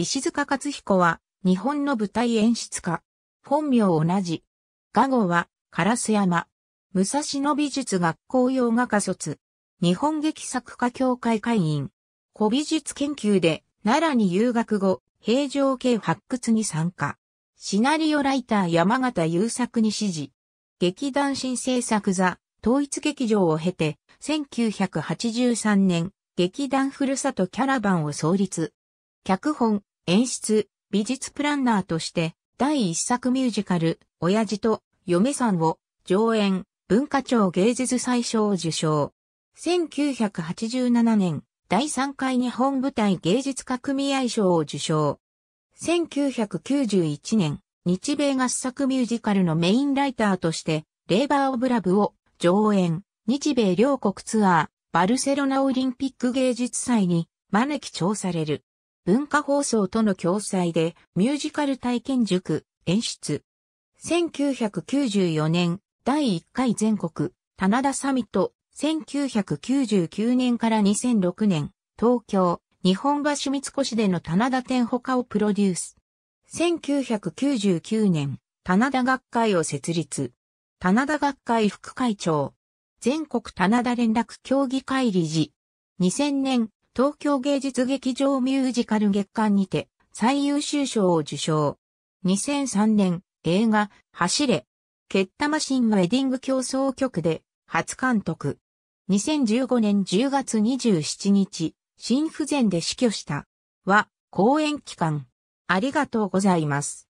石塚勝彦は、日本の舞台演出家。本名同じ。画号は、烏山。武蔵野美術学校洋画家卒。日本劇作家協会会員。古美術研究で、奈良に留学後、平城系発掘に参加。シナリオライター山形優作に指示。劇団新制作座、統一劇場を経て、1983年、劇団ふるさとキャラバンを創立。脚本、演出、美術プランナーとして、第一作ミュージカル、親父と嫁さんを上演、文化庁芸術祭賞を受賞。1987年、第3回日本舞台芸術家組合賞を受賞。1991年、日米合作ミュージカルのメインライターとして、レイバー・オブ・ラブを上演、日米両国ツアー、バルセロナオリンピック芸術祭に招き調される。文化放送との共催でミュージカル体験塾演出。1994年第1回全国棚田サミット1999年から2006年東京日本橋三越での棚田店他をプロデュース。1999年棚田学会を設立。棚田学会副会長。全国棚田連絡協議会理事。2000年東京芸術劇場ミュージカル月間にて最優秀賞を受賞。2003年映画走れ、ケッタマシンウェディング競争曲で初監督。2015年10月27日、心不全で死去した。は、公演期間。ありがとうございます。